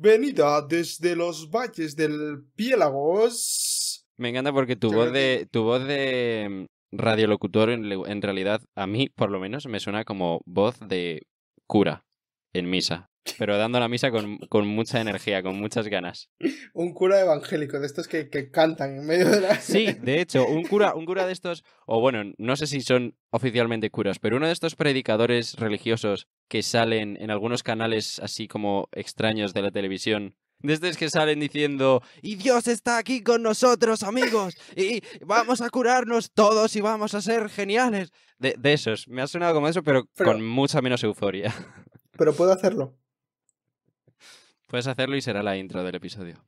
venida desde los valles del Piélagos. Me encanta porque tu voz de, tu voz de mm, radiolocutor en, en realidad, a mí por lo menos, me suena como voz de cura en misa pero dando la misa con, con, mucha energía, con muchas ganas. Un cura evangélico, de estos que, cantan en medio de la... Sí, de hecho, un cura, un cura de estos, o bueno, no sé si son oficialmente curas, pero uno de estos predicadores religiosos que salen en algunos canales así como extraños de la televisión, de estos que salen diciendo, y Dios está aquí con nosotros, amigos, y vamos a curarnos todos y vamos a ser geniales. De, esos, me ha sonado como eso, pero con mucha menos euforia. Pero puedo hacerlo. Puedes hacerlo y será la intro del episodio.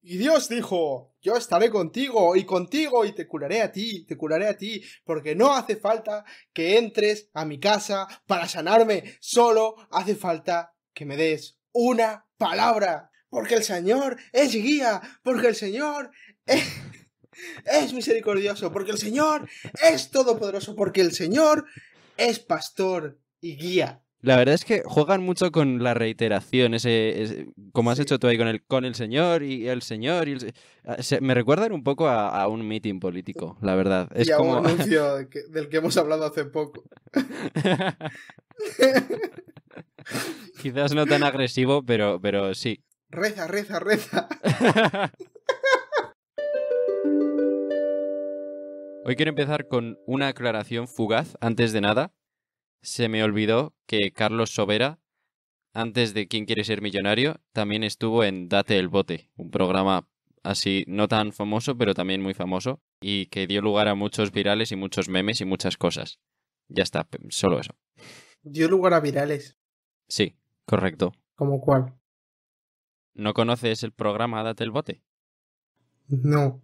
Y Dios dijo, yo estaré contigo y contigo y te curaré a ti, te curaré a ti, porque no hace falta que entres a mi casa para sanarme, solo hace falta que me des una palabra, porque el Señor es guía, porque el Señor es, es misericordioso, porque el Señor es todopoderoso, porque el Señor es pastor y guía. La verdad es que juegan mucho con la reiteración, como has hecho tú ahí con el, con el señor y el señor. Y ah, me recuerdan un poco a, un meeting político, la verdad. Es y a como... un anuncio del que hemos hablado hace poco. Quizás no tan agresivo, pero, pero sí. Reza, reza, reza. Hoy quiero empezar con una aclaración fugaz, antes de nada, se me olvidó que Carlos Sobera, antes de Quién quiere ser millonario, también estuvo en Date el Bote, un programa así no tan famoso, pero también muy famoso, y que dio lugar a muchos virales y muchos memes y muchas cosas. Ya está, solo eso. Dio lugar a virales. Sí, correcto. ¿Cómo cuál? ¿No conoces el programa Date el Bote? No.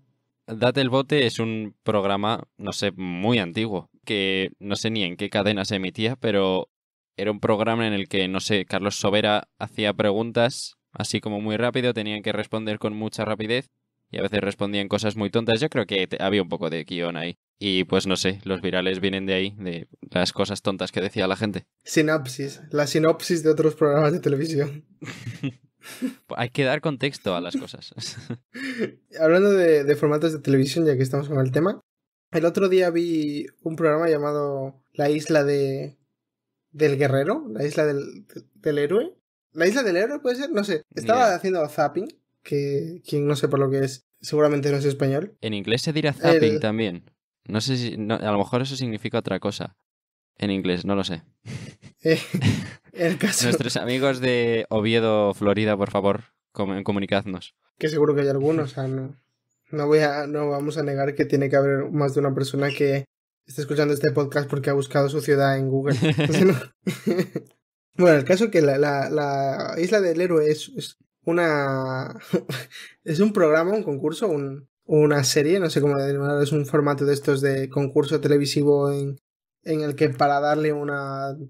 Date el bote es un programa, no sé, muy antiguo, que no sé ni en qué cadena se emitía, pero era un programa en el que, no sé, Carlos Sobera hacía preguntas así como muy rápido, tenían que responder con mucha rapidez y a veces respondían cosas muy tontas. Yo creo que había un poco de guión ahí. Y pues no sé, los virales vienen de ahí, de las cosas tontas que decía la gente. Sinopsis, la sinopsis de otros programas de televisión. Pues hay que dar contexto a las cosas. Hablando de, formatos de televisión, ya que estamos con el tema, el otro día vi un programa llamado La Isla de del Guerrero, la Isla del, del Héroe. ¿La Isla del Héroe puede ser? No sé. Estaba haciendo zapping, que quien no sé por lo que es, seguramente no es español. En inglés se dirá zapping también. No sé si. a lo mejor eso significa otra cosa. En inglés, no lo sé. Eh, Nuestros amigos de Oviedo, Florida, por favor, comunicadnos. Que seguro que hay algunos, o sea, no, no, voy a, no vamos a negar que tiene que haber más de una persona que está escuchando este podcast porque ha buscado su ciudad en Google. bueno, el caso es que la, la, Isla del Héroe es, es una... es un programa, un concurso, un, una serie, no sé cómo denominarlo, es un formato de estos de concurso televisivo en, en el que para darle un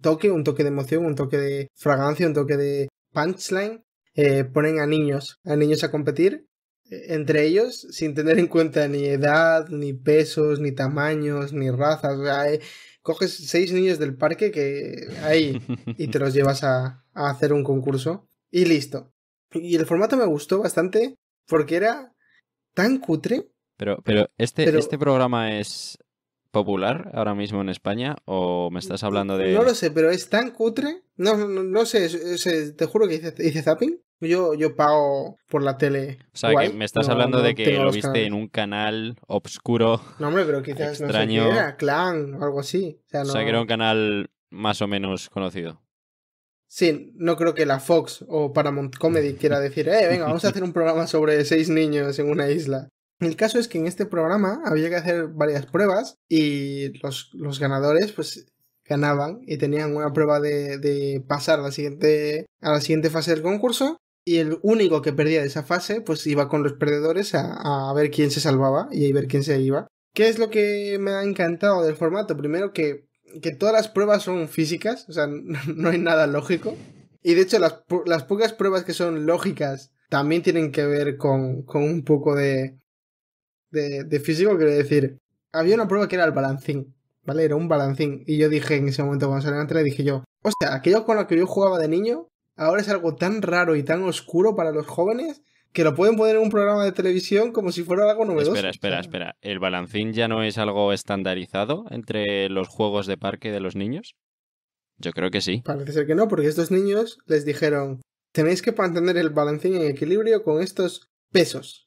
toque, un toque de emoción, un toque de fragancia, un toque de punchline, eh, ponen a niños, a niños a competir eh, entre ellos sin tener en cuenta ni edad, ni pesos, ni tamaños, ni razas. Eh, coges seis niños del parque que hay y te los llevas a, hacer un concurso y listo. Y el formato me gustó bastante porque era tan cutre pero, pero, este, pero... este programa es popular ahora mismo en España? ¿O me estás hablando de.? No lo sé, pero es tan cutre. No, no, sé, te juro que hice, zapping. Yo, yo pago por la tele. O sea, me estás hablando de que lo viste en un canal obscuro. No, hombre, pero quizás no era, Clan o algo así. O sea, o sea, que era un canal más o menos conocido. Sí, no creo que la Fox o Paramount Comedy quiera decir, eh, venga, vamos a hacer un programa sobre seis niños en una isla. El caso es que en este programa había que hacer varias pruebas y los, los ganadores pues ganaban y tenían una prueba de, pasar a la, siguiente, a la siguiente fase del concurso y el único que perdía de esa fase pues iba con los perdedores a, ver quién se salvaba y a ver quién se iba. ¿Qué es lo que me ha encantado del formato? Primero que, que todas las pruebas son físicas, o sea, no hay nada lógico. Y de hecho las, pocas pruebas que son lógicas también tienen que ver con un poco de, de, físico, quiero decir, había una prueba que era el balancín, ¿vale? Era un balancín. Y yo dije en ese momento cuando la le dije yo, o sea, aquello con lo que yo jugaba de niño, ahora es algo tan raro y tan oscuro para los jóvenes que lo pueden poner en un programa de televisión como si fuera algo novedoso. Espera, espera, espera. ¿El balancín ya no es algo estandarizado entre los juegos de parque de los niños? Yo creo que sí. Parece ser que no, porque estos niños les dijeron, tenéis que mantener el balancín en equilibrio con estos pesos.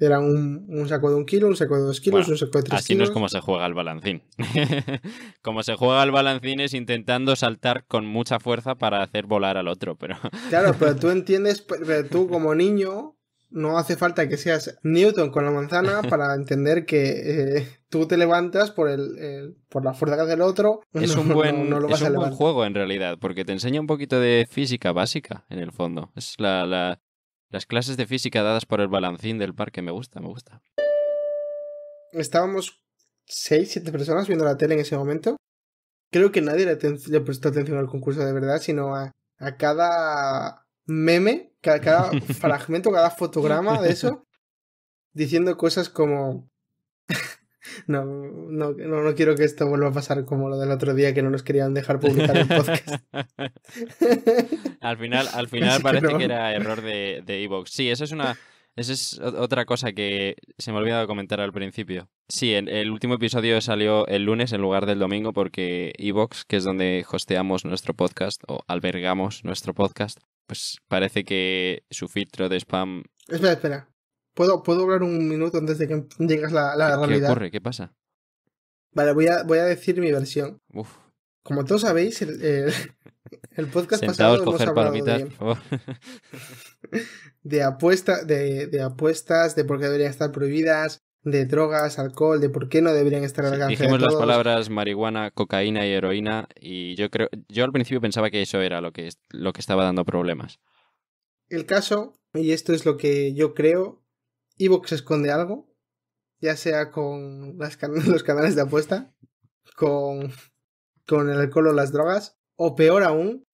Era un, saco de un kilo, un saco de dos kilos, un saco de tres kilos. Así no es como se juega el balancín. como se juega el balancín es intentando saltar con mucha fuerza para hacer volar al otro, pero... claro, pero tú entiendes, tú como niño no hace falta que seas Newton con la manzana para entender que eh, tú te levantas por el, por la fuerza que hace el otro. Es un buen, es un buen juego en realidad, porque te enseña un poquito de física básica en el fondo. Es la, las clases de física dadas por el balancín del parque, me gusta, me gusta. Estábamos seis, siete personas viendo la tele en ese momento. Creo que nadie le, prestó atención al concurso de verdad, sino a, cada meme, cada fragmento, cada fotograma de eso, diciendo cosas como no, no, no, no, quiero que esto vuelva a pasar como lo del otro día que no nos querían dejar publicar el podcast. al final, al final parece que, era error de Evox. De sí, eso es una. Esa es otra cosa que se me ha olvidado comentar al principio. Sí, el, el, último episodio salió el lunes en lugar del domingo porque Evox, que es donde hosteamos nuestro podcast o albergamos nuestro podcast, pues parece que su filtro de spam... Espera, espera. ¿Puedo, ¿Puedo hablar un minuto antes de que llegas la, la realidad? ¿Qué ocurre? ¿Qué pasa? Vale, voy a, voy a decir mi versión. Como todos sabéis, el, el, podcast pasado hemos hablado de, de, de, apuestas, de por qué deberían estar prohibidas, de drogas, alcohol, de por qué no deberían estar al alcance Dijimos las palabras marihuana, cocaína y heroína y yo creo, yo al principio pensaba que eso era lo que, lo que estaba dando problemas. El caso, y esto es lo que yo creo, Evox esconde algo, ya sea con los canales de apuesta, con, con el alcohol o las drogas, o peor aún,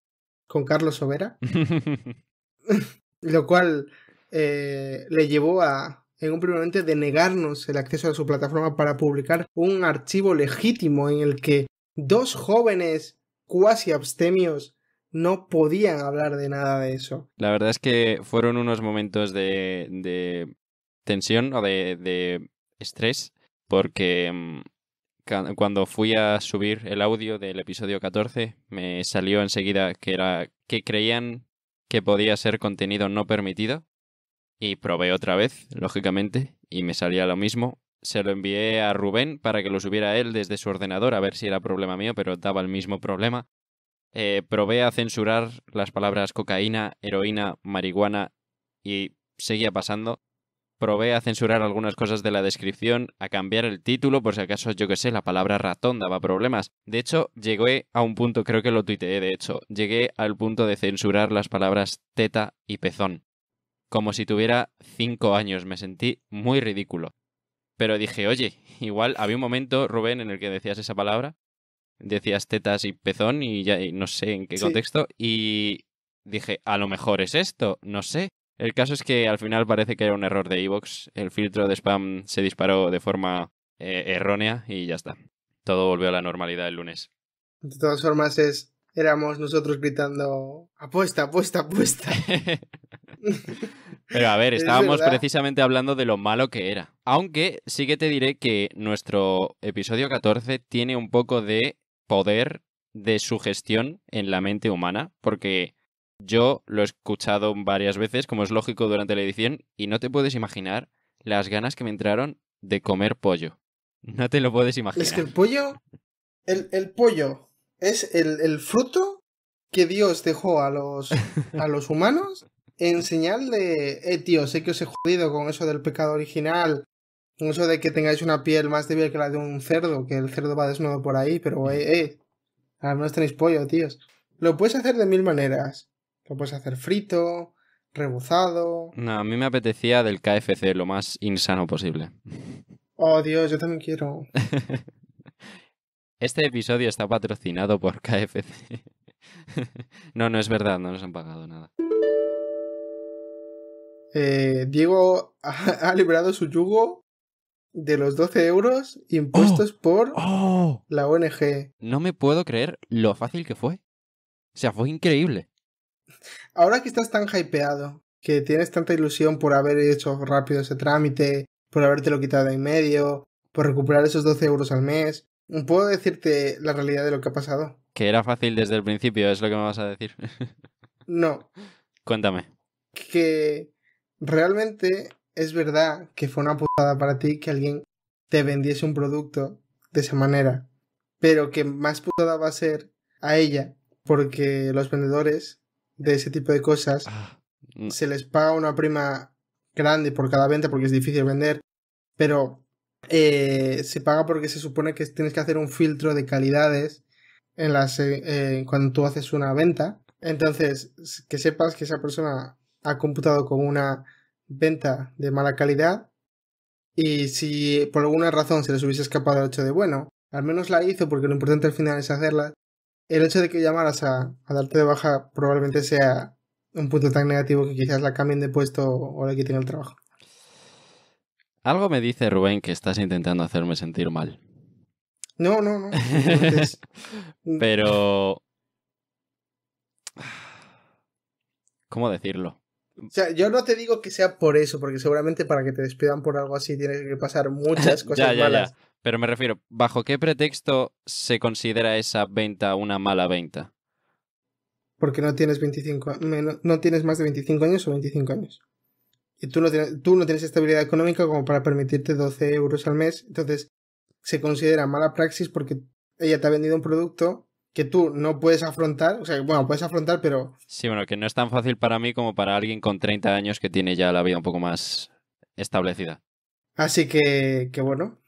con Carlos Sobera. lo cual eh, le llevó a, en un primer momento, denegarnos el acceso a su plataforma para publicar un archivo legítimo en el que dos jóvenes cuasi abstemios no podían hablar de nada de eso. La verdad es que fueron unos momentos de tensión o de, de estrés porque mm, cuando fui a subir el audio del episodio 14, me salió enseguida que era que creían que podía ser contenido no permitido y probé otra vez, lógicamente, y me salía lo mismo. Se lo envié a Rubén para que lo subiera él desde su ordenador a ver si era problema mío, pero daba el mismo problema. Eh, probé a censurar las palabras cocaína, heroína, marihuana y seguía pasando probé a censurar algunas cosas de la descripción, a cambiar el título, por si acaso, yo que sé, la palabra ratón daba problemas. De hecho, llegué a un punto, creo que lo tuiteé de hecho, llegué al punto de censurar las palabras teta y pezón. Como si tuviera cinco años, me sentí muy ridículo. Pero dije, oye, igual había un momento, Rubén, en el que decías esa palabra, decías tetas y pezón y ya no sé en qué contexto, y dije, a lo mejor es esto, no sé. El caso es que al final parece que era un error de Evox. El filtro de spam se disparó de forma eh, errónea y ya está. Todo volvió a la normalidad el lunes. De todas formas, es, éramos nosotros gritando: apuesta, apuesta, apuesta. Pero a ver, estábamos precisamente hablando de lo malo que era. Aunque sí que te diré que nuestro episodio 14 tiene un poco de poder de sugestión en la mente humana, porque yo lo he escuchado varias veces, como es lógico, durante la edición, y no te puedes imaginar las ganas que me entraron de comer pollo. No te lo puedes imaginar. Es que el pollo. El, pollo es el, fruto que Dios dejó a los, a los humanos en señal de. Eh, tío, sé que os he jodido con eso del pecado original. Con eso de que tengáis una piel más débil que la de un cerdo, que el cerdo va desnudo por ahí, pero eh, eh. Al menos tenéis pollo, tíos. Lo puedes hacer de mil maneras. Lo puedes hacer frito, rebuzado. No, a mí me apetecía del KFC, lo más insano posible. Oh, Dios, yo también quiero. este episodio está patrocinado por KFC. no, no es verdad, no nos han pagado nada. Eh, Diego ha, liberado su yugo de los 12 euros impuestos ¡Oh! por ¡Oh! la ONG. No me puedo creer lo fácil que fue. O sea, fue increíble ahora que estás tan hypeado, que tienes tanta ilusión por haber hecho rápido ese trámite, por haberte lo quitado de en medio, por recuperar esos 12 euros al mes, ¿puedo decirte la realidad de lo que ha pasado? Que era fácil desde el principio, es lo que me vas a decir. no. Cuéntame. Que realmente es verdad que fue una putada para ti que alguien te vendiese un producto de esa manera, pero que más putada va a ser a ella, porque los vendedores de ese tipo de cosas, ah, mm. se les paga una prima grande por cada venta porque es difícil vender, pero eh, se paga porque se supone que tienes que hacer un filtro de calidades en las, eh, eh, cuando tú haces una venta. Entonces, que sepas que esa persona ha computado con una venta de mala calidad y si por alguna razón se les hubiese escapado el hecho de, bueno, al menos la hizo porque lo importante al final es hacerla, el hecho de que llamaras a, darte de baja probablemente sea un punto tan negativo que quizás la cambien de puesto o la quiten el trabajo. Algo me dice Rubén que estás intentando hacerme sentir mal. No, no, no. Pero. ¿Cómo decirlo? O sea, yo no te digo que sea por eso, porque seguramente para que te despidan por algo así tienes que pasar muchas cosas malas. Pero me refiero, ¿bajo qué pretexto se considera esa venta una mala venta? Porque no tienes no, tienes más de 25 años o 25 años. Y tú no, tienes, tú no tienes estabilidad económica como para permitirte 12 euros al mes. Entonces, se considera mala praxis porque ella te ha vendido un producto que tú no puedes afrontar, o sea, bueno, puedes afrontar, pero... Sí, bueno, que no es tan fácil para mí como para alguien con 30 años que tiene ya la vida un poco más establecida. Así que, que bueno,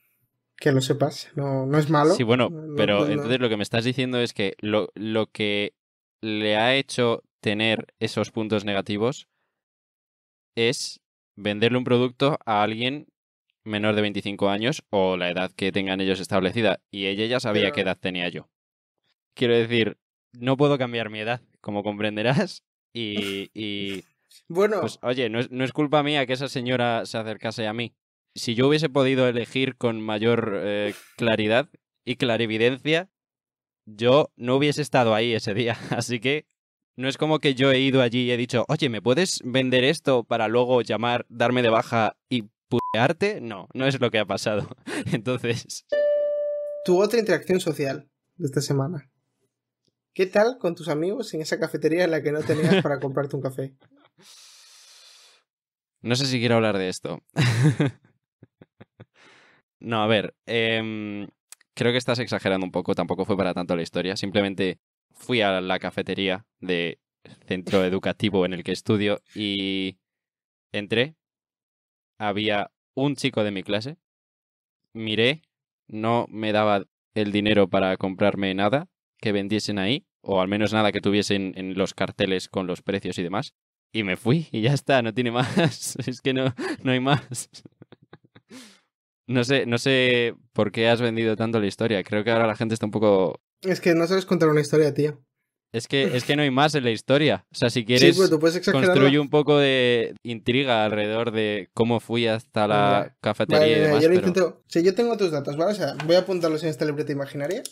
que lo sepas, no, no es malo. Sí, bueno, pero pues entonces lo que me estás diciendo es que lo, lo que le ha hecho tener esos puntos negativos es venderle un producto a alguien menor de 25 años o la edad que tengan ellos establecida. Y ella ya sabía qué edad tenía yo. Quiero decir, no puedo cambiar mi edad, como comprenderás. Y. y... bueno. Pues, oye, no es, no es culpa mía que esa señora se acercase a mí si yo hubiese podido elegir con mayor eh, claridad y clarividencia, yo no hubiese estado ahí ese día. Así que no es como que yo he ido allí y he dicho, oye, ¿me puedes vender esto para luego llamar, darme de baja y putearte? No, no es lo que ha pasado. Entonces... Tu otra interacción social de esta semana. ¿Qué tal con tus amigos en esa cafetería en la que no tenías para comprarte un café? No sé si quiero hablar de esto. No, a ver, em, creo que estás exagerando un poco, tampoco fue para tanto la historia, simplemente fui a la cafetería de centro educativo en el que estudio y entré, había un chico de mi clase, miré, no me daba el dinero para comprarme nada que vendiesen ahí, o al menos nada que tuviesen en los carteles con los precios y demás. Y me fui y ya está, no tiene más. Es que no, no hay más. No sé, no sé por qué has vendido tanto la historia. Creo que ahora la gente está un poco. Es que no sabes contar una historia, tío. Es que, es que no hay más en la historia. O sea, si quieres, pues, construye un poco de intriga alrededor de cómo fui hasta la cafetería Yo Si yo tengo tus datos, ¿vale? O sea, voy a apuntarlos en esta libreta imaginaria,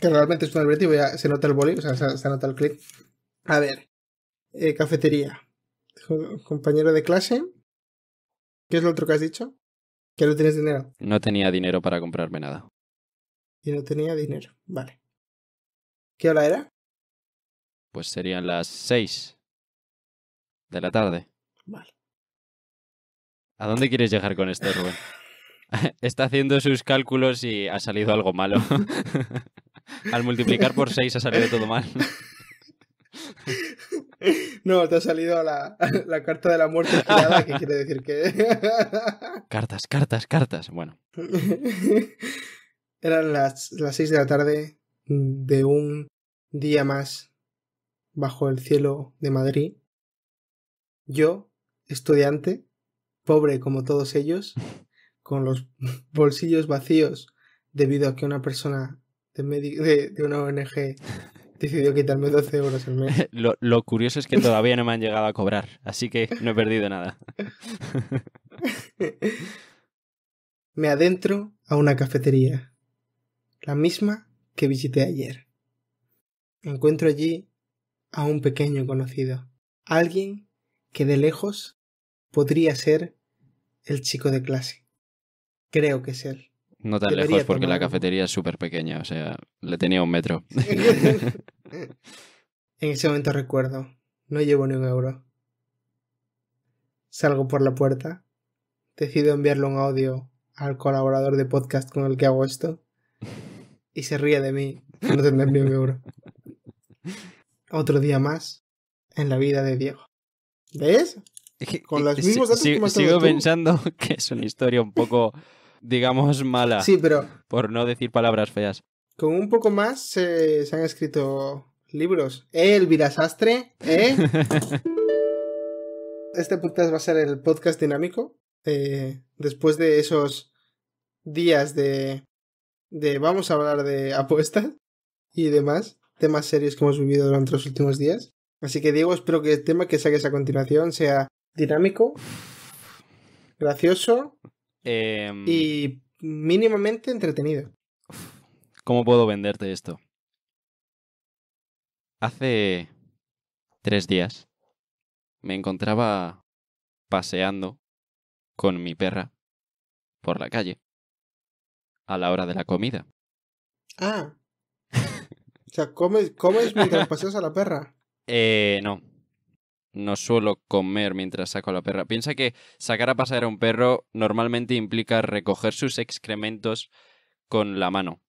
que realmente es una libreta y se nota el boli, o sea, se, nota el clip. A ver, eh, cafetería, compañero de clase. ¿Qué es lo otro que has dicho? ¿Que no tienes dinero? No tenía dinero para comprarme nada. Y no tenía dinero, vale. ¿Qué hora era? Pues serían las seis de la tarde. Vale. ¿A dónde quieres llegar con esto, Rubén? Está haciendo sus cálculos y ha salido algo malo. Al multiplicar por seis ha salido todo mal. No, te ha salido la, la carta de la muerte que quiere decir que. Cartas, cartas, cartas. Bueno. Eran las, las 6 de la tarde de un día más bajo el cielo de Madrid. Yo, estudiante, pobre como todos ellos, con los bolsillos vacíos debido a que una persona de, de una ONG decidió quitarme 12 euros al mes. lo, curioso es que todavía no me han llegado a cobrar, así que no he perdido nada. me adentro a una cafetería, la misma que visité ayer. Encuentro allí a un pequeño conocido, alguien que de lejos podría ser el chico de clase. Creo que es él. No tan lejos porque la cafetería es súper pequeña, o sea, le tenía un metro. En ese momento recuerdo, no llevo ni un euro. Salgo por la puerta, decido enviarle un audio al colaborador de podcast con el que hago esto y se ríe de mí por no tener ni un euro. Otro día más en la vida de Diego. ¿Ves? Con los mismos datos Sigo pensando que es una historia un poco, digamos, mala. Sí, pero. Por no decir palabras feas con un poco más se han escrito libros. ¿Eh, Elvira Sastre? ¿Eh? este podcast va a ser el podcast dinámico. Eh, después de esos días de, de vamos a hablar de apuestas y demás, temas serios que hemos vivido durante los últimos días. Así que Diego, espero que el tema que saques a continuación sea dinámico, gracioso em. y mínimamente entretenido. ¿Cómo puedo venderte esto? Hace tres días me encontraba paseando con mi perra por la calle a la hora de la comida. Ah. o sea, ¿comes, comes mientras paseas a la perra? Eh, no. No suelo comer mientras saco a la perra. Piensa que sacar a pasear a un perro normalmente implica recoger sus excrementos con la mano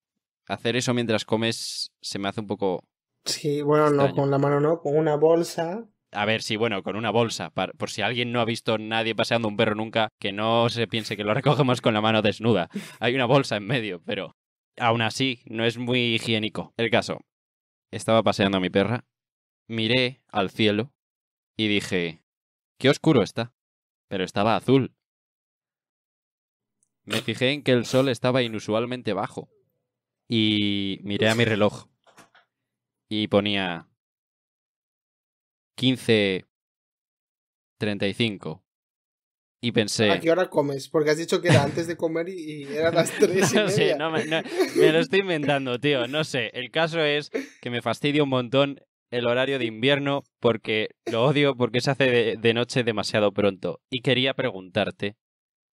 hacer eso mientras comes se me hace un poco. Sí, bueno, no con la mano, no, con una bolsa. A ver, sí, bueno, con una bolsa. por si alguien no ha visto nadie paseando un perro nunca, que no se piense que lo recogemos con la mano desnuda. Hay una bolsa en medio, pero aún así no es muy higiénico. El caso, estaba paseando a mi perra, miré al cielo y dije, qué oscuro está. Pero estaba azul. Me fijé en que el sol estaba inusualmente bajo y miré a mi reloj y ponía 15.35 y mm, ah, pensé... ¿A qué hora comes? Porque has dicho que era antes de comer y, eran las 3 y no me, lo estoy inventando, tío, no sé. El caso es que me fastidia un montón el horario de invierno porque lo odio porque se hace de, de noche demasiado pronto. Y quería preguntarte,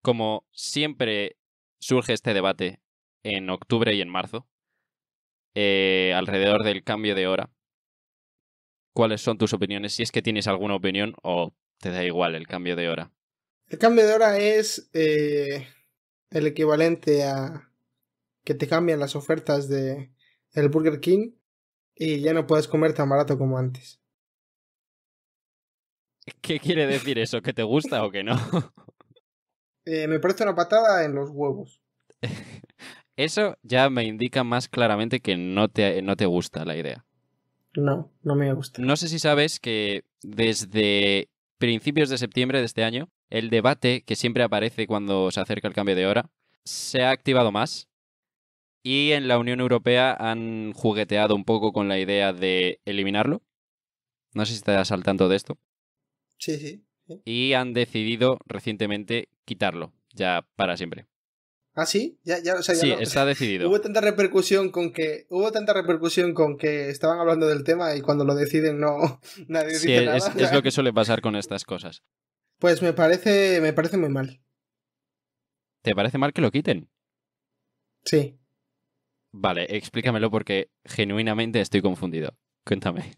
como siempre surge este debate en octubre y en marzo, eh, alrededor del cambio de hora. ¿Cuáles son tus opiniones? Si es que tienes alguna opinión o te da igual el cambio de hora. El cambio de hora es eh, el equivalente a que te cambian las ofertas de el Burger King y ya no puedes comer tan barato como antes. ¿Qué quiere decir eso? ¿Que te gusta o que no? Eh, me parece una patada en los huevos. Eso ya me indica más claramente que no te, no te gusta la idea. No, no me gusta. No sé si sabes que desde principios de septiembre de este año, el debate que siempre aparece cuando se acerca el cambio de hora se ha activado más y en la Unión Europea han jugueteado un poco con la idea de eliminarlo. No sé si estás al tanto de esto. sí. sí. Y han decidido recientemente quitarlo, ya para siempre. ¿Ah, sí? Ya, ya, o sea, ya sí, está decidido. Hubo tanta repercusión con que. Hubo tanta repercusión con que estaban hablando del tema y cuando lo deciden no. Nadie sí, es, es lo que suele pasar con estas cosas. Pues me parece. me parece muy mal. ¿Te parece mal que lo quiten? Sí. Vale, explícamelo porque genuinamente estoy confundido. Cuéntame.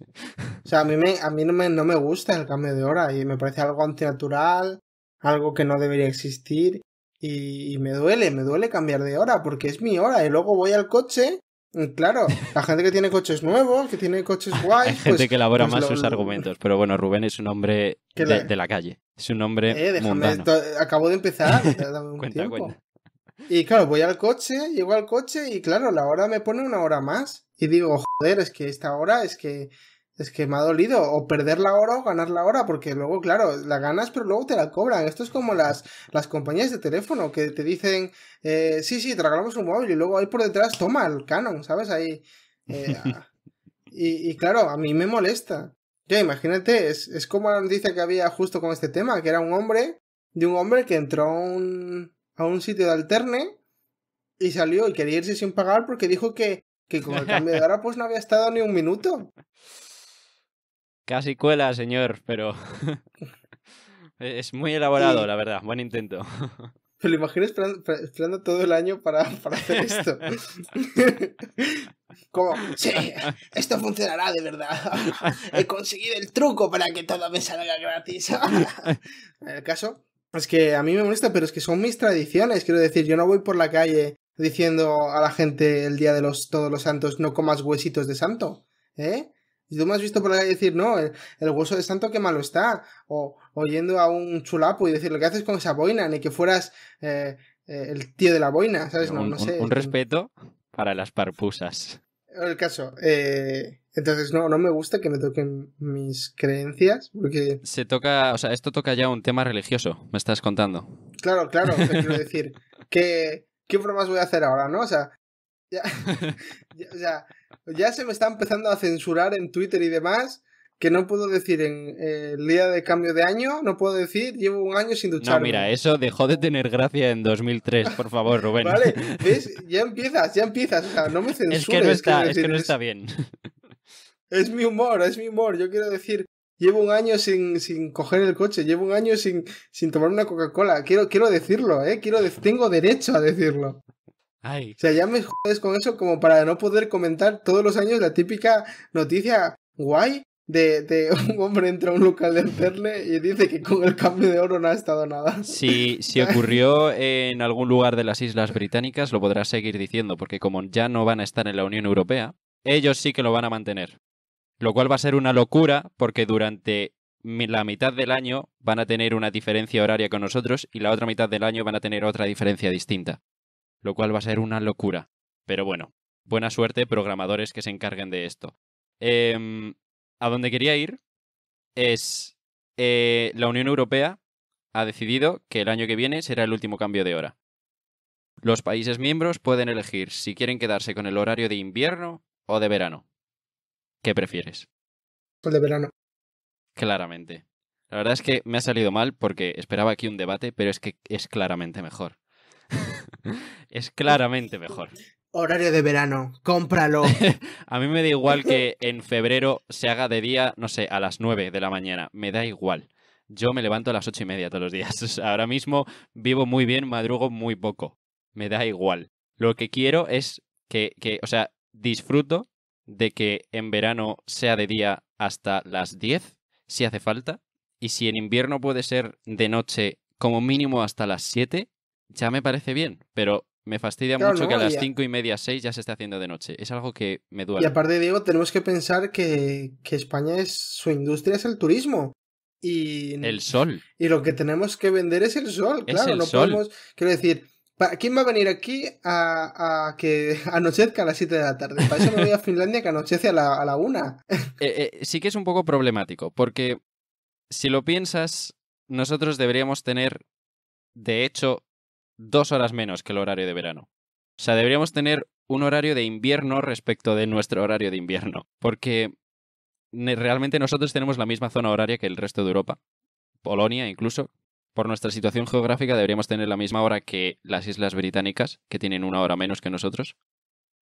O sea, a mí, me, a mí no, me, no me gusta el cambio de hora y me parece algo antinatural, algo que no debería existir y, me duele, me duele cambiar de hora porque es mi hora. Y luego voy al coche. claro, la gente que tiene coches nuevos, que tiene coches guay... Hay gente pues que elabora pues más sus argumentos, pero bueno, Rubén es un hombre de, la calle. Es un hombre. Eh, acabo de empezar. un Y claro, voy al coche, llego al coche y claro, la hora me pone una hora más. Y digo, joder, es que esta hora es que es que me ha dolido. O perder la hora o ganar la hora, porque luego, claro, la ganas, pero luego te la cobran. Esto es como las, las compañías de teléfono que te dicen, eh, sí, sí, te regalamos un móvil y luego ahí por detrás, toma el Canon, ¿sabes? Ahí. Eh, y, claro, a mí me molesta. Ya, imagínate, es, como la noticia que había justo con este tema, que era un hombre, de un hombre que entró a un, a un sitio de alterne y salió y quería irse sin pagar porque dijo que, que con el cambio de hora pues no había estado ni un minuto. Casi cuela, señor, pero e-, es muy elaborado, la verdad. Buen intento. Me lo imagino esperando, todo el año para, hacer esto. Como, sí, esto funcionará de verdad. He conseguido el truco para que todo me salga gratis. el caso es que a mí me molesta, pero es que son mis tradiciones. Quiero decir, yo no voy por la calle diciendo a la gente el día de los todos los santos no comas huesitos de santo. ¿Eh? Si tú me has visto por ahí decir, no, el, hueso de santo que malo está, o oyendo a un chulapo y decir lo que haces con esa boina, ni que fueras eh, eh, el tío de la boina, ¿sabes? No, un, no sé. Un, respeto para las parpusas. El caso, eh, entonces no, no me gusta que me toquen mis creencias, porque... Se toca, o sea, esto toca ya un tema religioso, me estás contando. Claro, claro, quiero decir, ¿qué bromas voy a hacer ahora, no? O sea, o sea, Pues ya se me está empezando a censurar en Twitter y demás que no puedo decir en eh, el día de cambio de año, no puedo decir llevo un año sin ducharme. No, mira, eso dejó de tener gracia en 2003, por favor, Rubén. vale, ¿ves? Ya empiezas, ya empiezas, o sea, no me censures. Es que no está, bien. Es, mi humor, es mi humor, yo quiero decir llevo un año sin, coger el coche, llevo un año sin, sin tomar una Coca-Cola. Quiero, quiero decirlo, ¿eh? Quiero tengo derecho a decirlo. O sea, ya me jodes con eso como para no poder comentar todos los años la típica noticia guay de, un hombre entra a un local de Perle y dice que con el cambio de oro no ha estado nada. si ocurrió en algún lugar de las Islas Británicas, lo podrás seguir diciendo, porque como ya no van a estar en la Unión Europea, ellos sí que lo van a mantener. Lo cual va a ser una locura, porque durante la mitad del año van a tener una diferencia horaria con nosotros y la otra mitad del año van a tener otra diferencia distinta lo cual va a ser una locura. Pero bueno, buena suerte, programadores que se encarguen de esto. Em, a donde quería ir es eh, la Unión Europea ha decidido que el año que viene será el último cambio de hora. Los países miembros pueden elegir si quieren quedarse con el horario de invierno o de verano. ¿Qué prefieres? El pues de verano. Claramente. La verdad es que me ha salido mal porque esperaba aquí un debate, pero es que es claramente mejor es claramente mejor. Horario de verano, cómpralo. a mí me da igual que en febrero se haga de día, no sé, a las 9 de la mañana. Me da igual. Yo me levanto a las ocho y media todos los días. Ahora mismo vivo muy bien, madrugo muy poco. Me da igual. Lo que quiero es que, que o sea, disfruto de que en verano sea de día hasta las 10, si hace falta. Y si en invierno puede ser de noche como mínimo hasta las 7, ya me parece bien, pero me fastidia mucho que a las cinco y media, seis ya se esté haciendo de noche. Es algo que me duele. Y aparte, Diego, tenemos que pensar que, España es. su industria es el turismo. Y. El sol. Y lo que tenemos que vender es el sol, claro. no podemos. Quiero decir, ¿Quién va a venir aquí a, que anochezca a las 7 de la tarde? Para eso me voy a Finlandia que anochece a la, a una. Eh, eh, sí que es un poco problemático, porque si lo piensas, nosotros deberíamos tener, de hecho, dos horas menos que el horario de verano. O sea, deberíamos tener un horario de invierno respecto de nuestro horario de invierno, porque realmente nosotros tenemos la misma zona horaria que el resto de Europa, Polonia incluso. Por nuestra situación geográfica deberíamos tener la misma hora que las Islas Británicas, que tienen una hora menos que nosotros.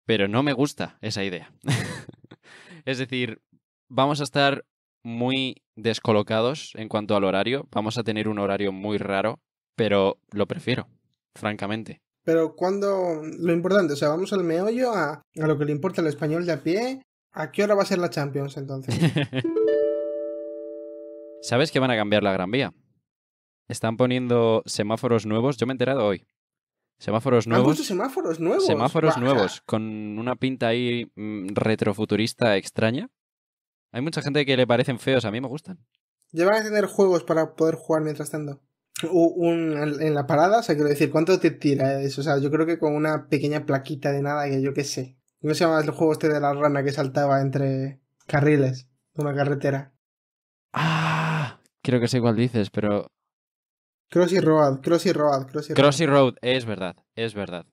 Pero no me gusta esa idea. es decir, vamos a estar muy descolocados en cuanto al horario, vamos a tener un horario muy raro, pero lo prefiero francamente. Pero cuando, lo importante, o sea, vamos al meollo, a, lo que le importa al español de a pie, ¿a qué hora va a ser la Champions entonces? ¿Sabes que van a cambiar la Gran Vía? Están poniendo semáforos nuevos, yo me he enterado hoy. Semáforos nuevos. ¿Han puesto semáforos nuevos? Semáforos nuevos, con una pinta ahí mm, retrofuturista extraña. Hay mucha gente que le parecen feos, a mí me gustan. ¿Llevan a tener juegos para poder jugar mientras tanto? un, en la parada, o sea, quiero decir, ¿cuánto te tira eso? O sea, yo creo que con una pequeña plaquita de nada que yo qué sé. No se llama el juego este de la rana que saltaba entre carriles de una carretera? Ah, creo que sé cuál dices, pero... Crossy Road, Crossy Road, Crossy Road. Crossy Road, es verdad, es verdad.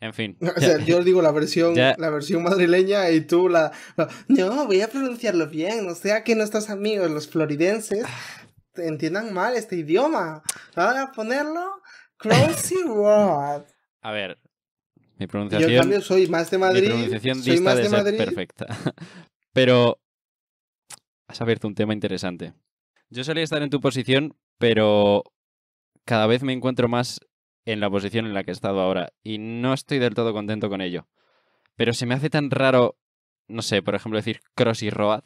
En fin. O sea, yo digo la versión, la versión madrileña y tú la, la, No, voy a pronunciarlo bien. O sea que nuestros amigos, los floridenses, ah, entiendan mal este idioma. Van a ponerlo Crossy Road. A ver, mi pronunciación. Yo en soy más de Madrid. soy más de, Madrid. perfecta. Pero has abierto un tema interesante. Yo solía estar en tu posición, pero cada vez me encuentro más en la posición en la que he estado ahora y no estoy del todo contento con ello. Pero se me hace tan raro, no sé, por ejemplo, decir Cross y Road.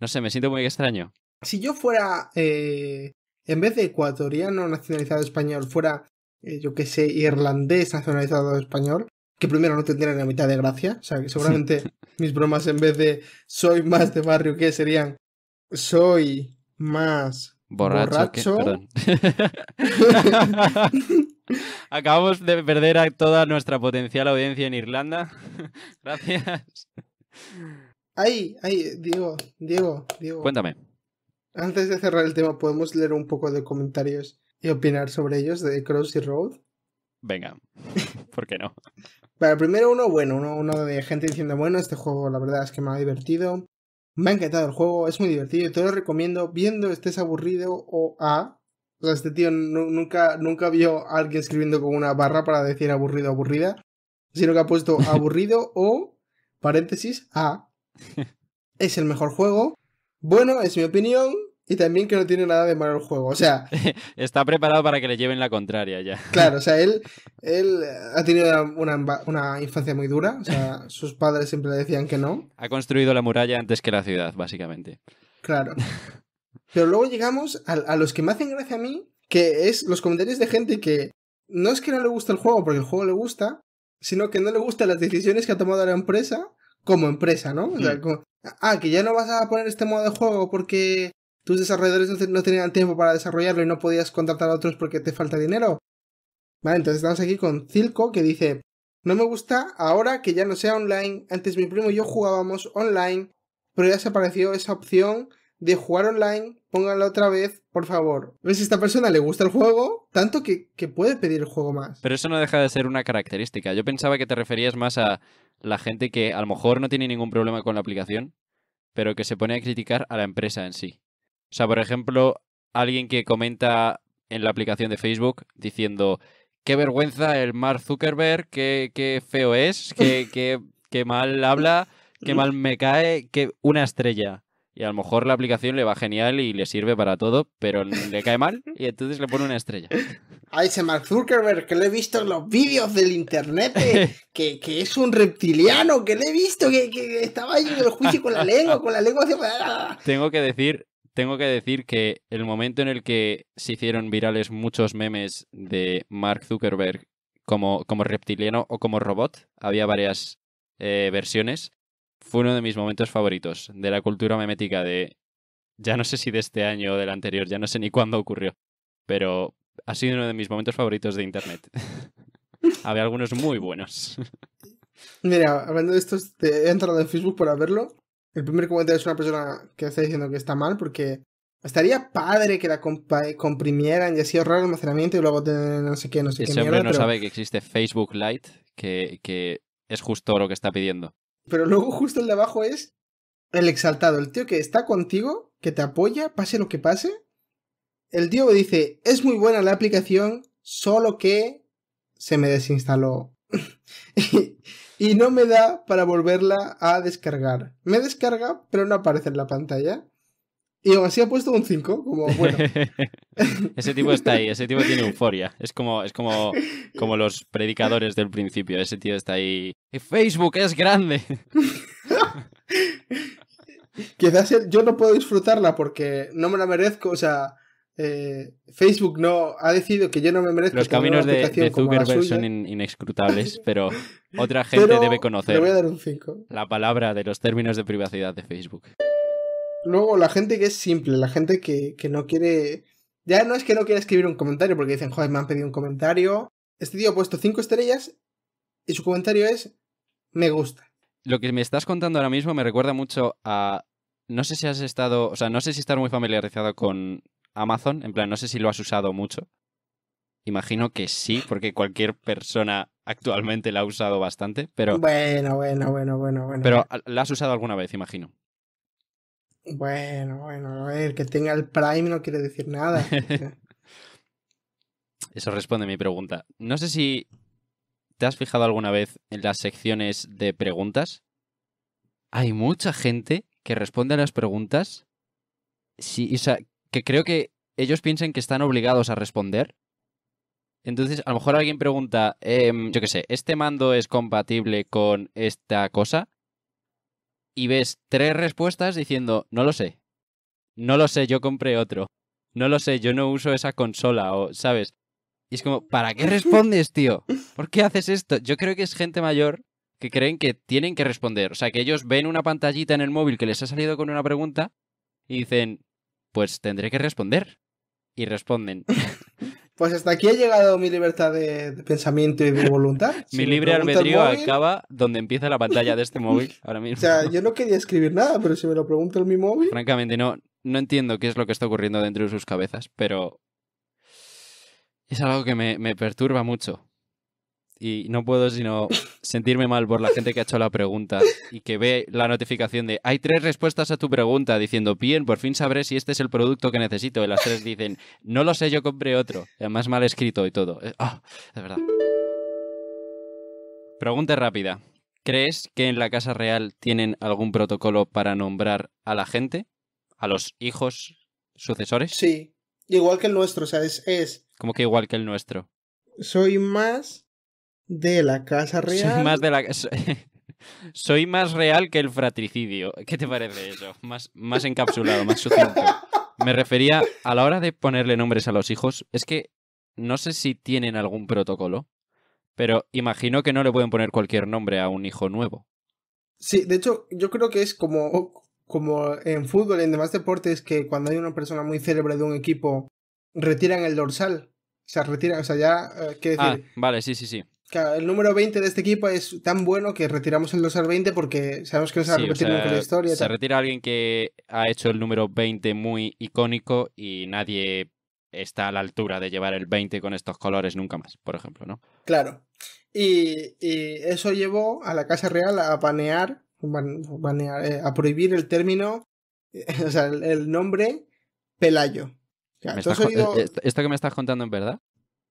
No sé, me siento muy extraño. Si yo fuera, eh, en vez de ecuatoriano nacionalizado español, fuera, eh, yo qué sé, irlandés nacionalizado español, que primero no tendría la mitad de gracia, o sea, que seguramente mis bromas en vez de soy más de barrio que serían soy más borracho. Acabamos de perder a toda nuestra potencial audiencia en Irlanda. Gracias. Ahí, ahí, Diego, Diego, Diego. Cuéntame. Antes de cerrar el tema, ¿podemos leer un poco de comentarios y opinar sobre ellos de Crossy Road? Venga, ¿por qué no? Para primero uno bueno, uno, de gente diciendo, bueno, este juego la verdad es que me ha divertido, me ha encantado el juego, es muy divertido y te lo recomiendo viendo estés aburrido o a... O sea, este tío nunca, nunca vio a alguien escribiendo con una barra para decir aburrido, o aburrida, sino que ha puesto aburrido o paréntesis a. Es el mejor juego, bueno, es mi opinión. Y también que no tiene nada de malo el juego. O sea. Está preparado para que le lleven la contraria ya. Claro, o sea, él, él eh, ha tenido una, infancia muy dura. O sea, sus padres siempre le decían que no. Ha construido la muralla antes que la ciudad, básicamente. Claro. Pero luego llegamos a, los que me hacen gracia a mí, que es los comentarios de gente que no es que no le gusta el juego, porque el juego le gusta, sino que no le gustan las decisiones que ha tomado la empresa como empresa, ¿no? Mm. ah, que ya no vas a poner este modo de juego porque tus desarrolladores no tenían tiempo para desarrollarlo y no podías contratar a otros porque te falta dinero. Vale, entonces estamos aquí con Cilco que dice, no me gusta ahora que ya no sea online, antes mi primo y yo jugábamos online, pero ya se apareció esa opción de jugar online, pónganlo otra vez, por favor. ¿Ves? Si esta persona le gusta el juego, tanto que, que puede pedir el juego más. Pero eso no deja de ser una característica. Yo pensaba que te referías más a la gente que a lo mejor no tiene ningún problema con la aplicación, pero que se pone a criticar a la empresa en sí. O sea, por ejemplo, alguien que comenta en la aplicación de Facebook diciendo, qué vergüenza el Mark Zuckerberg, qué, feo es, qué, qué, mal habla, qué mal me cae, qué una estrella y a lo mejor la aplicación le va genial y le sirve para todo, pero le cae mal y entonces le pone una estrella. A ese Mark Zuckerberg que le he visto en los vídeos del internet, eh, que, es un reptiliano, que le he visto, que, estaba ahí en el juicio con la lengua, con la lengua Tengo que decir... Tengo que decir que el momento en el que se hicieron virales muchos memes de Mark Zuckerberg como, como reptiliano o como robot, había varias eh, versiones, fue uno de mis momentos favoritos de la cultura memética de, ya no sé si de este año o del anterior, ya no sé ni cuándo ocurrió, pero ha sido uno de mis momentos favoritos de Internet. Había algunos muy buenos. Mira, hablando de esto, he entrado en Facebook para verlo. El primer comentario es una persona que está diciendo que está mal porque estaría padre que la comprimieran y así ahorrar almacenamiento y luego tener no sé qué, no sé qué. no sabe que existe Facebook Lite, que es justo lo que está pidiendo. Pero luego justo el de abajo es el exaltado, el tío que está contigo, que te apoya, pase lo que pase. El tío dice, es muy buena la aplicación, solo que se me desinstaló. y, y no me da para volverla a descargar. Me descarga, pero no aparece en la pantalla. Y aún así ha puesto un 5, como bueno. ese tipo está ahí, ese tipo tiene euforia. Es como, es como, como los predicadores del principio. Ese tío está ahí. ¡Facebook es grande! Quizás yo no puedo disfrutarla porque no me la merezco. O sea, eh, Facebook no ha decidido que yo no me merezco. Los caminos de, Zuckerberg son inexcrutables inescrutables, pero otra gente debe conocer. La palabra de los términos de privacidad de Facebook. Luego, la gente que es simple, la gente que, no quiere. Ya no es que no quiera escribir un comentario, porque dicen, joder, me han pedido un comentario. Este tío ha puesto cinco estrellas y su comentario es, me gusta. Lo que me estás contando ahora mismo me recuerda mucho a. No sé si has estado. O sea, no sé si estás muy familiarizado con Amazon. En plan, no sé si lo has usado mucho. Imagino que sí, porque cualquier persona actualmente la ha usado bastante, pero. Bueno, bueno, bueno, bueno, bueno. Pero la has usado alguna vez, imagino. Bueno, bueno, el que tenga el Prime no quiere decir nada. Eso responde a mi pregunta. No sé si te has fijado alguna vez en las secciones de preguntas. Hay mucha gente que responde a las preguntas sí, que creo que ellos piensan que están obligados a responder. Entonces, a lo mejor alguien pregunta, em, yo qué sé, ¿este mando es compatible con esta cosa? y ves tres respuestas diciendo, no lo sé, no lo sé, yo compré otro, no lo sé, yo no uso esa consola, o, ¿sabes? Y es como, ¿para qué respondes, tío? ¿Por qué haces esto? Yo creo que es gente mayor que creen que tienen que responder. O sea, que ellos ven una pantallita en el móvil que les ha salido con una pregunta y dicen, pues tendré que responder. Y responden. Pues hasta aquí ha llegado mi libertad de, pensamiento y de voluntad. mi libre albedrío acaba donde empieza la pantalla de este móvil ahora mismo. O sea, yo no quería escribir nada, pero si me lo pregunto en mi móvil. Francamente, no, no entiendo qué es lo que está ocurriendo dentro de sus cabezas, pero es algo que me perturba mucho y no puedo sino sentirme mal por la gente que ha hecho la pregunta y que ve la notificación de hay tres respuestas a tu pregunta diciendo bien, por fin sabré si este es el producto que necesito. Y las tres dicen no lo sé, yo compré otro. Además mal escrito y todo. Eh, ah, es verdad. Pregunta rápida. ¿Crees que en la Casa Real tienen algún protocolo para nombrar a la gente? ¿A los hijos sucesores? Sí, igual que el nuestro, o sea, es... es... Como que igual que el nuestro? Soy más de la Casa Real. Soy más real que el fratricidio. ¿Qué te parece eso? Más, más encapsulado, más sucinto. Me refería a la hora de ponerle nombres a los hijos. Es que no sé si tienen algún protocolo, pero imagino que no le pueden poner cualquier nombre a un hijo nuevo. Sí, de hecho, yo creo que es como, como en fútbol y en demás deportes que cuando hay una persona muy célebre de un equipo, retiran el dorsal. O sea, retiran, o sea, ya, eh, ¿qué ah, decir? Ah, vale, sí, sí, sí el número 20 de este equipo es tan bueno que retiramos el 2 al 20 porque sabemos que no se va a repetir la historia. Se retira alguien que ha hecho el número 20 muy icónico y nadie está a la altura de llevar el 20 con estos colores nunca más, por ejemplo, ¿no? Claro. Y, eso llevó a la Casa Real a panear, eh, a prohibir el término, o sea, el, nombre Pelayo. ¿Esto que me estás contando en verdad?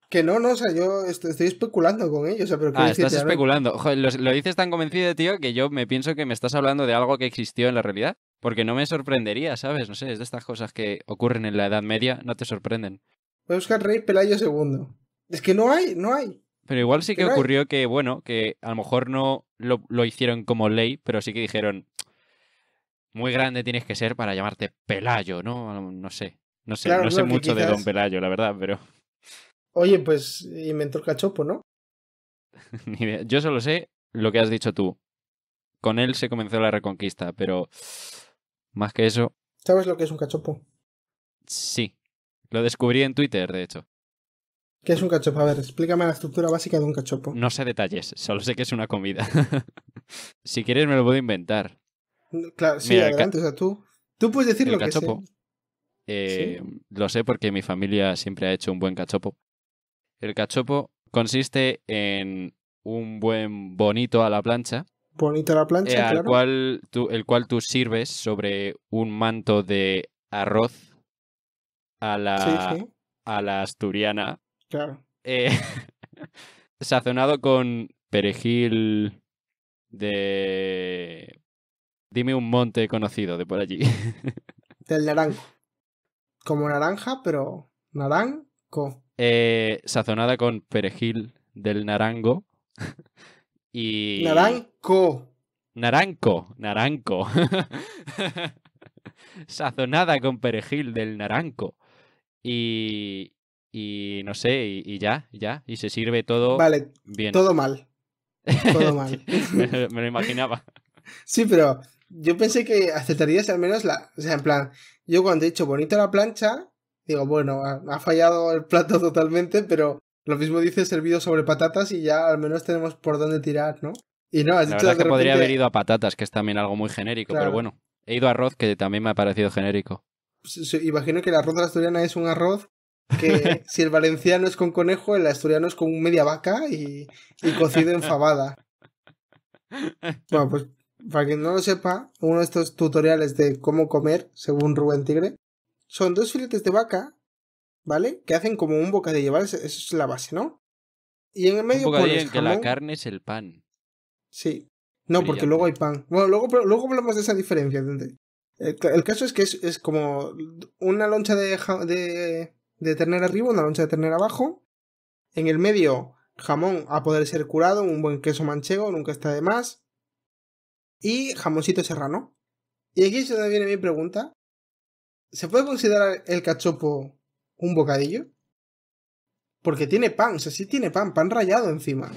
Que no, no, o sea, yo estoy, especulando con ellos. O sea, pero ah, estás especulando. lo, dices tan convencido, tío, que yo me pienso que me estás hablando de algo que existió en la realidad. Porque no me sorprendería, ¿sabes? No sé, es de estas cosas que ocurren en la Edad Media, no te sorprenden. Voy a buscar Rey Pelayo II. Es que no hay, no hay. Pero igual sí que ocurrió que, bueno, que a lo mejor no lo, hicieron como ley, pero sí que dijeron, muy grande tienes que ser para llamarte Pelayo, ¿no? No sé. No sé, no sé mucho de Don Pelayo, la verdad, pero. Oye, pues inventó el cachopo, ¿no? Yo solo sé lo que has dicho tú. Con él se comenzó la reconquista, pero más que eso. ¿Sabes lo que es un cachopo? Sí. Lo descubrí en Twitter, de hecho. ¿Qué es un cachopo? A ver, explícame la estructura básica de un cachopo. No sé detalles, solo sé que es una comida. si quieres me lo puedo inventar. Claro, sí, adelante, o sea, tú, tú puedes decir lo que sea. Eh, lo sé porque mi familia siempre ha hecho un buen cachopo. El cachopo consiste en un buen bonito a la plancha. Bonito a la plancha, eh, Cual el cual tú sirves sobre un manto de arroz a la, A la asturiana. Claro. Eh, sazonado con perejil de... Dime un monte conocido de por allí. Del naranjo. Como naranja, pero naranco. Eh, sazonada con perejil del naranjo y... Naranco. Naranco, naranco. sazonada con perejil del naranco. Y, no sé, y, ya, ya. Y se sirve todo vale, bien. Todo mal. Todo mal. me, lo imaginaba. Sí, pero yo pensé que aceptarías al menos la. O sea, en plan, yo cuando he dicho bonita la plancha, digo, bueno, ha, fallado el plato totalmente, pero lo mismo dice servido sobre patatas y ya al menos tenemos por dónde tirar, ¿no? Y no, has verdad que podría haber ido a patatas, que es también algo muy genérico, pero bueno, he ido a arroz, que también me ha parecido genérico. Pues, imagino que el arroz de la asturiana es un arroz que si el valenciano es con conejo, el asturiano es con media vaca y, y cocido en fabada. Bueno, pues para quien no lo sepa, uno de estos tutoriales de cómo comer, según Rubén Tigre, son dos filetes de vaca, ¿vale? Que hacen como un bocadillo, ¿vale? Esa es la base, ¿no? Y en el medio un pones que la carne es el pan. Sí. No, porque luego hay pan. Bueno, luego, luego hablamos de esa diferencia. El, el caso es que es, como una loncha de, de, de, ternera arriba, una loncha de ternera abajo. En el medio, jamón a poder ser curado, un buen queso manchego, nunca está de más. Y jamoncito serrano. Y aquí es donde viene mi pregunta. ¿Se puede considerar el cachopo un bocadillo? Porque tiene pan, o sea, sí tiene pan, pan rallado encima.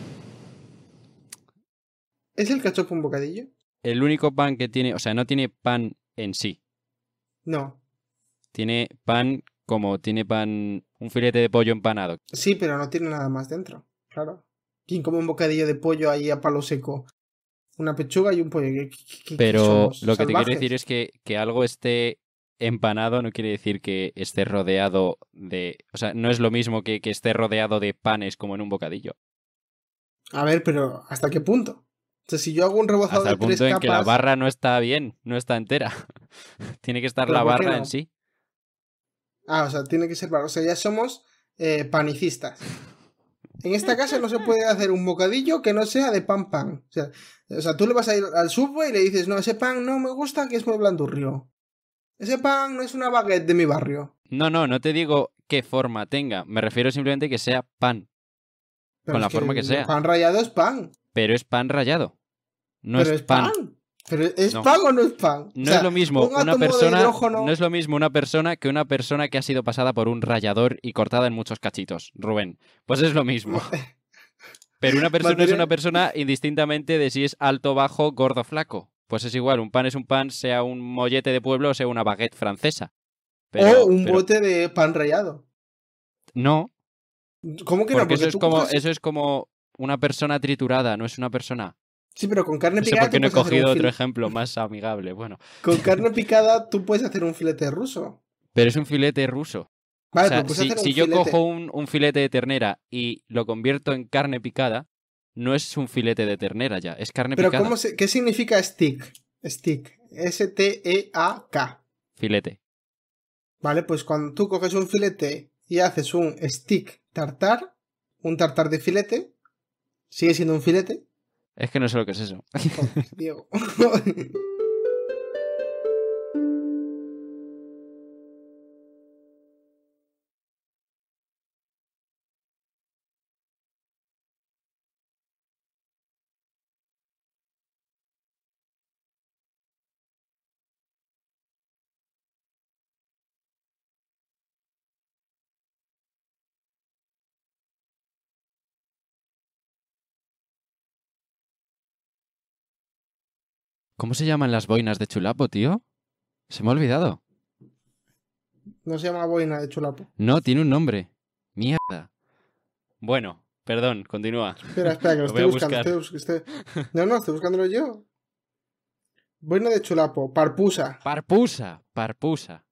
¿Es el cachopo un bocadillo? El único pan que tiene, o sea, no tiene pan en sí. No. Tiene pan como tiene pan, un filete de pollo empanado. Sí, pero no tiene nada más dentro, claro. ¿Quién come un bocadillo de pollo ahí a palo seco? Una pechuga y un pollo. pero lo que te quiero decir es que, que algo esté empanado no quiere decir que esté rodeado de. O sea, no es lo mismo que, esté rodeado de panes como en un bocadillo. A ver, pero ¿hasta qué punto? O sea, si yo hago un rebozado Hasta el punto en que la barra no está bien, no está entera. tiene que estar la barra en sí. Ah, o sea, tiene que ser barra. O sea, ya somos eh, panicistas. En esta casa no se puede hacer un bocadillo que no sea de pan pan. O sea, o sea, tú le vas a ir al subway y le dices, no, ese pan no me gusta que es muy blandurrio. Ese pan no es una baguette de mi barrio. No, no, no te digo qué forma tenga. Me refiero simplemente que sea pan. con la forma que sea. Pan rayado es pan. Pero es pan rayado. No es, pan. ¿Pero es pan o no es pan? No es lo mismo una persona. No es lo mismo una persona que una persona que ha sido pasada por un rallador y cortada en muchos cachitos, Rubén. Pues es lo mismo. Pero una persona es una persona indistintamente de si es alto, bajo, gordo, flaco. Pues es igual, un pan es un pan, sea un mollete de pueblo o sea una baguette francesa. o un bote de pan rallado. No. ¿Cómo que no? Porque, eso, es como, eso es como una persona triturada, no es una persona. Sí, pero con carne picada. No no he cogido otro ejemplo más amigable. Bueno. Con carne picada tú puedes hacer un filete ruso. Pero es un filete ruso. Vale, si, yo cojo un, un filete de ternera y lo convierto en carne picada, no es un filete de ternera ya, es carne ¿Pero picada. ¿Pero qué significa stick? Stick. S-T-E-A-K. Filete. Vale, pues cuando tú coges un filete y haces un stick tartar, un tartar de filete, sigue siendo un filete. Es que no sé lo que es eso. Diego. ¿Cómo se llaman las boinas de Chulapo, tío? Se me ha olvidado. No se llama boina de Chulapo. No, tiene un nombre. Mierda. Bueno, perdón, continúa. Espera, espera, que lo, estoy buscando. No, no, estoy buscándolo yo. Boina de Chulapo, parpusa. Parpusa, parpusa.